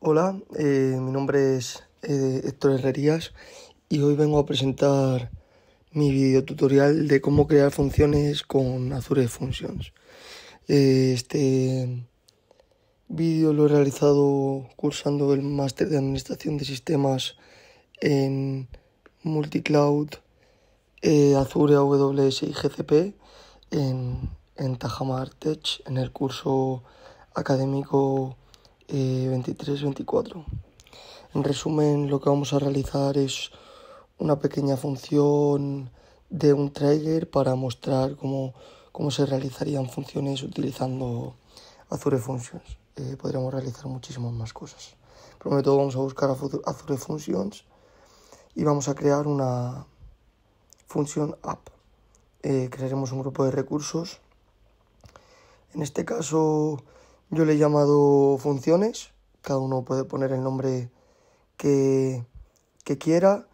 Hola, eh, mi nombre es eh, Héctor Herrerías y hoy vengo a presentar mi video tutorial de cómo crear funciones con Azure Functions. Eh, este vídeo lo he realizado cursando el máster de Administración de Sistemas en Multicloud Azure AWS y GCP en, en Tech en el curso académico 23-24. En resumen, lo que vamos a realizar es una pequeña función de un trigger para mostrar cómo, se realizarían funciones utilizando Azure Functions. Eh, podríamos realizar muchísimas más cosas. Primero todo vamos a buscar Azure Functions y vamos a crear una función app. Eh, crearemos un grupo de recursos. En este caso yo le he llamado funciones, cada uno puede poner el nombre que, quiera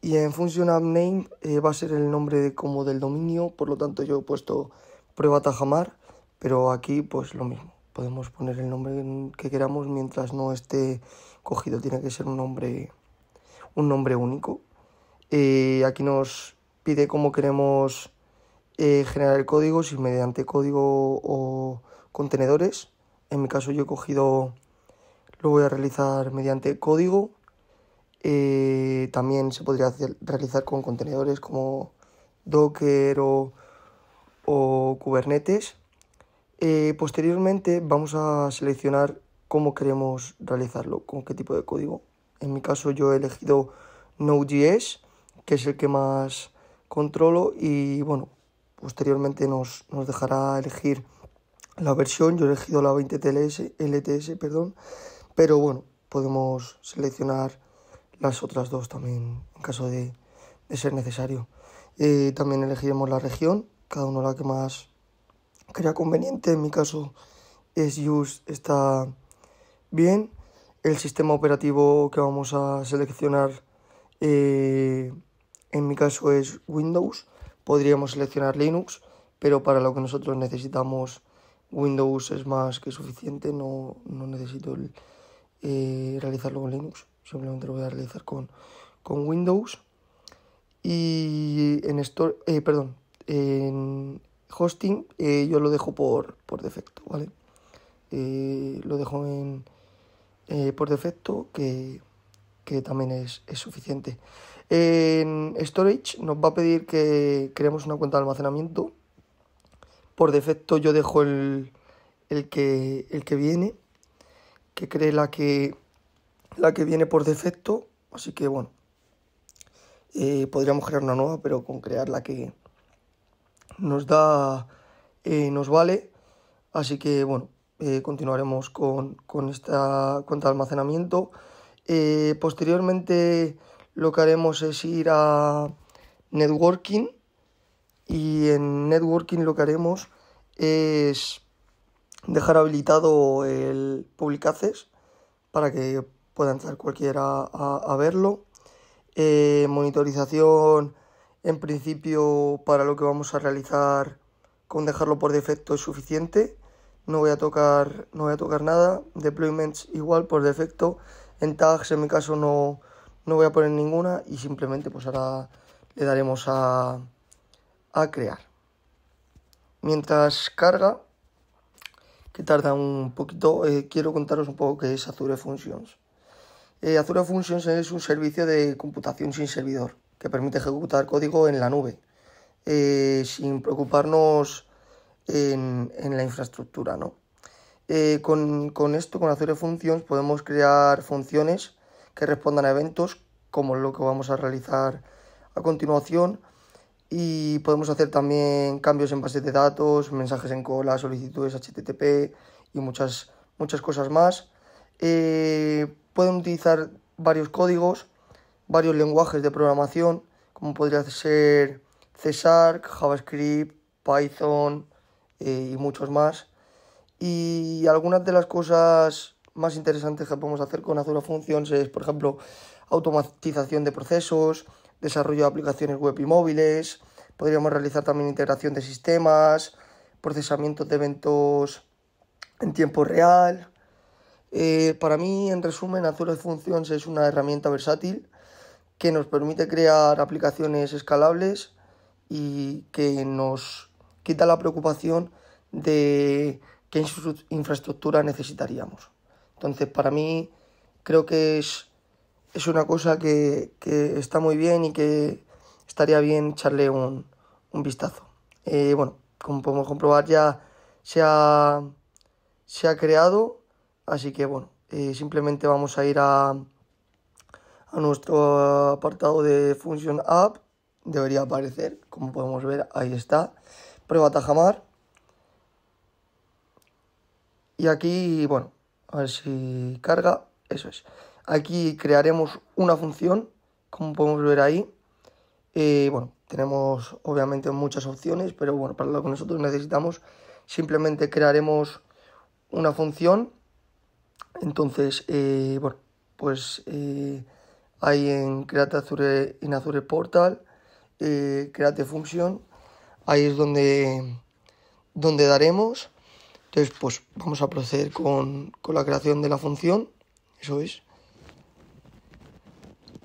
y en function name eh, va a ser el nombre como del dominio, por lo tanto yo he puesto prueba tajamar, pero aquí pues lo mismo, podemos poner el nombre que queramos mientras no esté cogido, tiene que ser un nombre, un nombre único. Eh, aquí nos pide cómo queremos eh, generar el código, si mediante código o contenedores. En mi caso yo he cogido, lo voy a realizar mediante código. Eh, también se podría realizar con contenedores como Docker o, Kubernetes. Eh, posteriormente vamos a seleccionar cómo queremos realizarlo, con qué tipo de código. En mi caso yo he elegido Node.js, que es el que más controlo y bueno, posteriormente nos, nos dejará elegir la versión, yo he elegido la 20 TLS, LTS, perdón, pero bueno, podemos seleccionar las otras dos también en caso de, ser necesario. Eh, también elegiremos la región, cada uno la que más crea conveniente, en mi caso es use está bien. El sistema operativo que vamos a seleccionar eh, en mi caso es Windows, podríamos seleccionar Linux, pero para lo que nosotros necesitamos Windows es más que suficiente, no, necesito eh, realizarlo con Linux, simplemente lo voy a realizar con, con Windows. Y en store, eh, perdón, en hosting eh, yo lo dejo por, defecto, ¿vale? lo dejo en, por defecto que, también es, es, suficiente. En storage nos va a pedir que creemos una cuenta de almacenamiento por defecto yo dejo el, que, el que viene, que cree la que, la que viene por defecto. Así que bueno, eh, podríamos crear una nueva, pero con crear la que nos da, eh, nos vale. Así que bueno, eh, continuaremos con, con, esta cuenta de almacenamiento. posteriormente lo que haremos es ir a networking y en networking lo que haremos es dejar habilitado el public access para que pueda entrar cualquiera a, verlo. Eh, monitorización en principio para lo que vamos a realizar con dejarlo por defecto es suficiente. No voy a tocar, no voy a tocar nada. Deployments igual por defecto. En tags en mi caso no, no voy a poner ninguna y simplemente pues ahora le daremos a, a crear. Mientras carga, que tarda un poquito, eh, quiero contaros un poco qué es Azure Functions. Eh, Azure Functions es un servicio de computación sin servidor que permite ejecutar código en la nube eh, sin preocuparnos en, la infraestructura. con, con esto, con Azure Functions, podemos crear funciones que respondan a eventos como lo que vamos a realizar a continuación y podemos hacer también cambios en bases de datos, mensajes en cola, solicitudes HTTP y muchas, muchas cosas más. Eh, pueden utilizar varios códigos, varios lenguajes de programación, como podría ser C JavaScript, Python eh, y muchos más. Y algunas de las cosas más interesantes que podemos hacer con Azure Functions es, por ejemplo, automatización de procesos, desarrollo de aplicaciones web y móviles, podríamos realizar también integración de sistemas, procesamiento de eventos en tiempo real. Eh, para mí, en resumen, Azure Functions es una herramienta versátil que nos permite crear aplicaciones escalables y que nos quita la preocupación de qué infraestructura necesitaríamos. Entonces, para mí, creo que es es una cosa que, está muy bien y que estaría bien echarle un, vistazo. Eh, bueno, como podemos comprobar ya se ha, creado, así que bueno, eh, simplemente vamos a ir a, a nuestro apartado de Function App, debería aparecer, como podemos ver, ahí está, prueba Tajamar. Y aquí, bueno, a ver si carga, eso es. Aquí crearemos una función, como podemos ver ahí. Eh, bueno, tenemos obviamente muchas opciones, pero bueno, para lo que nosotros necesitamos, simplemente crearemos una función. Entonces, eh, bueno, pues eh, ahí en Create Azure, en Azure Portal, Create Function, ahí es donde, donde daremos. Entonces, pues vamos a proceder con, con la creación de la función, eso es.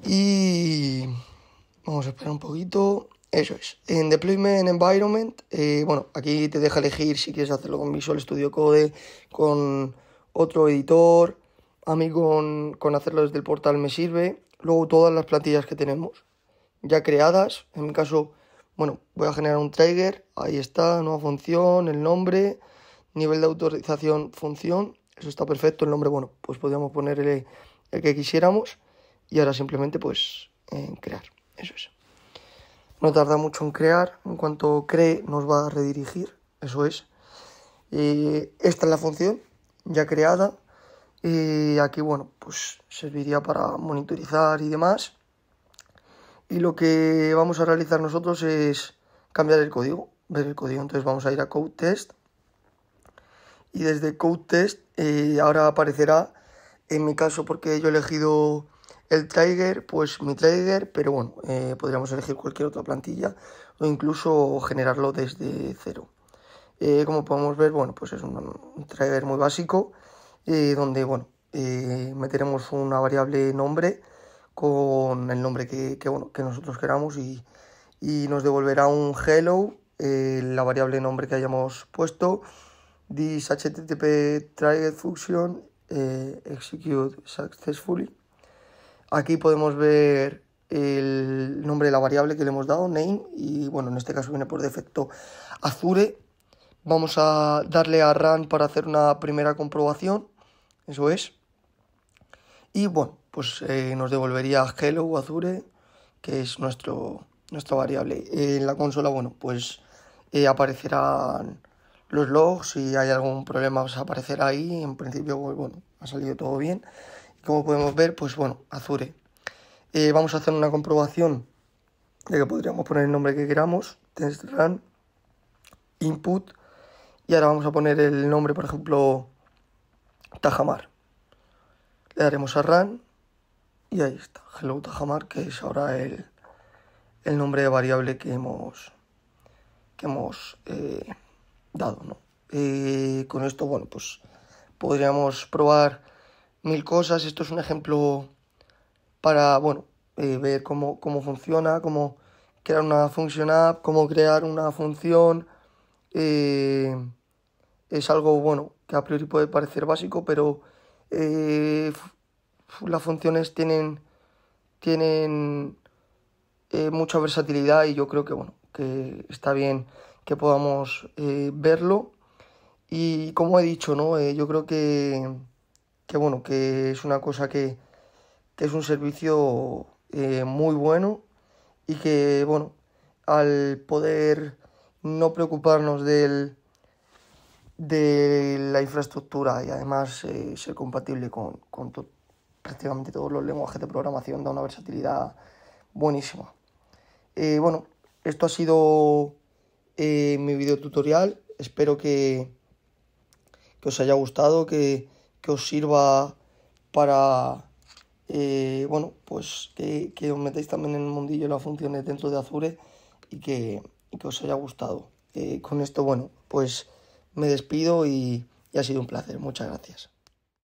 Y vamos a esperar un poquito. Eso es. En Deployment Environment, eh, bueno, aquí te deja elegir si quieres hacerlo con Visual Studio Code, con otro editor. A mí con, con hacerlo desde el portal me sirve. Luego todas las plantillas que tenemos ya creadas. En mi caso, bueno, voy a generar un trigger. Ahí está, nueva función, el nombre, nivel de autorización, función. Eso está perfecto. El nombre, bueno, pues podríamos ponerle el que quisiéramos y ahora simplemente pues en crear. Eso es. No tarda mucho en crear, en cuanto cree nos va a redirigir, eso es. esta es la función ya creada y aquí bueno pues serviría para monitorizar y demás. Y lo que vamos a realizar nosotros es cambiar el código, ver el código. Entonces vamos a ir a code test y desde code test eh, ahora aparecerá en mi caso porque yo he elegido el Trigger, pues mi Trigger, pero bueno, eh, podríamos elegir cualquier otra plantilla o incluso generarlo desde cero. Eh, como podemos ver, bueno, pues es un, Trigger muy básico eh, donde, bueno, meteremos una variable nombre con el nombre que, bueno, que nosotros queramos y, nos devolverá un hello, la variable nombre que hayamos puesto, this http trigger function execute successfully Aquí podemos ver el nombre de la variable que le hemos dado, name, y bueno, en este caso viene por defecto Azure. Vamos a darle a run para hacer una primera comprobación, eso es. Y bueno, pues eh, nos devolvería hello Azure, que es nuestro, nuestra variable. En la consola, bueno, pues eh, aparecerán los logs, si hay algún problema pues aparecerá ahí, en principio, pues, bueno, ha salido todo bien como podemos ver, pues bueno, Azure. ¿eh? Eh, vamos a hacer una comprobación de que podríamos poner el nombre que queramos, test run, input, y ahora vamos a poner el nombre, por ejemplo, Tajamar. Le daremos a run, y ahí está, hello Tajamar, que es ahora el, el nombre de variable que hemos, que hemos eh, dado, ¿no? con esto, bueno, pues podríamos probar mil cosas. Esto es un ejemplo para, bueno, eh, ver cómo, funciona, cómo crear una función app, cómo crear una función. Eh, es algo, bueno, que a priori puede parecer básico, pero eh, las funciones tienen, tienen mucha versatilidad y yo creo que, bueno, que está bien que podamos verlo. Y como he dicho, ¿no? yo creo que que bueno, que es una cosa que, es un servicio eh, muy bueno y que bueno, al poder no preocuparnos del, de la infraestructura y además eh, ser compatible con, prácticamente todos los lenguajes de programación da una versatilidad buenísima. Eh, bueno, esto ha sido mi video tutorial. Espero que, que os haya gustado, que, que os sirva para, eh, bueno, pues que, os metáis también en el mundillo de las funciones dentro de Azure y que, os haya gustado. Eh, con esto, bueno, pues me despido y ha sido un placer. Muchas gracias.